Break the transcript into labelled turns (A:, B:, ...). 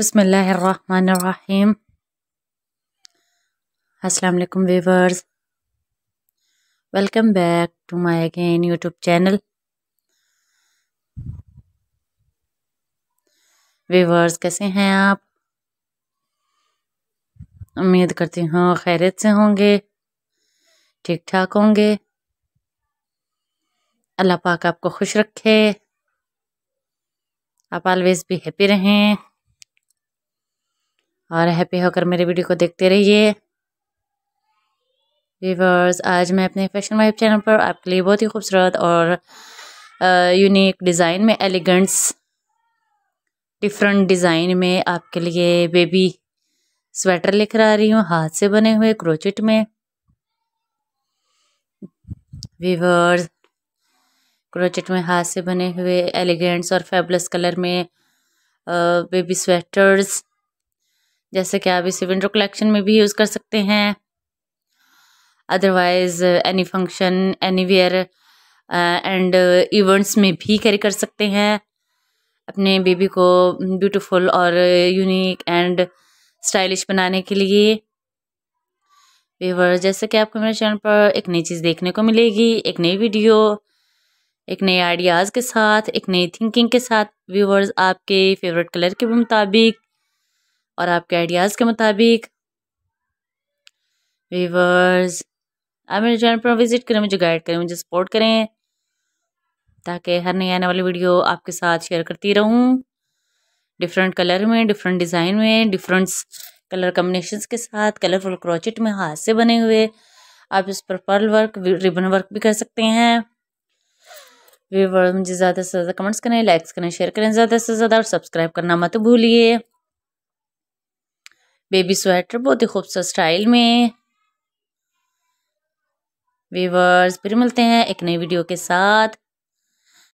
A: बसमीम् अस्सलाम वालेकुम viewers welcome back to my again YouTube channel viewers कैसे हैं आप उम्मीद करती हूँ खैरियत से होंगे ठीक ठाक होंगे अल्लाह पाक आपको खुश रखे आप ऑलवेज़ भी हैप्पी रहें और हैप्पी होकर मेरे वीडियो को देखते रहिए वीवर्स आज मैं अपने फैशन वाइब चैनल पर आपके लिए बहुत ही खूबसूरत और यूनिक डिज़ाइन में एलिगेंट्स डिफरेंट डिज़ाइन में आपके लिए बेबी स्वेटर लेकर आ रही हूँ हाथ से बने हुए क्रोचेट में वीवर्स क्रोचेट में हाथ से बने हुए एलिगेंट्स और फेबलस कलर में बेबी स्वेटर्स जैसे कि आप इसे विंडो कलेक्शन में भी यूज़ कर सकते हैं otherwise any function anywhere and events में भी कैरी कर सकते हैं अपने बेबी को ब्यूटीफुल और यूनिक एंड स्टाइलिश बनाने के लिए व्यूवर जैसे कि आपको मेरे चैनल पर एक नई चीज़ देखने को मिलेगी एक नई वीडियो एक नए आइडियाज़ के साथ एक नई थिंकिंग के साथ व्यूवर्स आपके फेवरेट कलर के मुताबिक और आपके आइडियाज़ के मुताबिक वीवर्स आप मेरे चैनल पर विज़िट करें मुझे गाइड करें मुझे सपोर्ट करें ताकि हर नई आने वाली वीडियो आपके साथ शेयर करती रहूं डिफरेंट कलर में डिफरेंट डिज़ाइन में डिफरेंट कलर कम्बिनेशन के साथ कलरफुल क्रोचेट में हाथ से बने हुए आप इस पर पर्ल वर्क रिबन वर्क भी कर सकते हैं व्यूवर मुझे ज़्यादा से ज़्यादा कमेंट्स करें लाइक्स करें शेयर करें ज़्यादा से ज़्यादा और सब्सक्राइब करना मत भूलिए बेबी स्वेटर बहुत ही खूबसूरत स्टाइल में व्यूवर्स फिर मिलते हैं एक नई वीडियो के साथ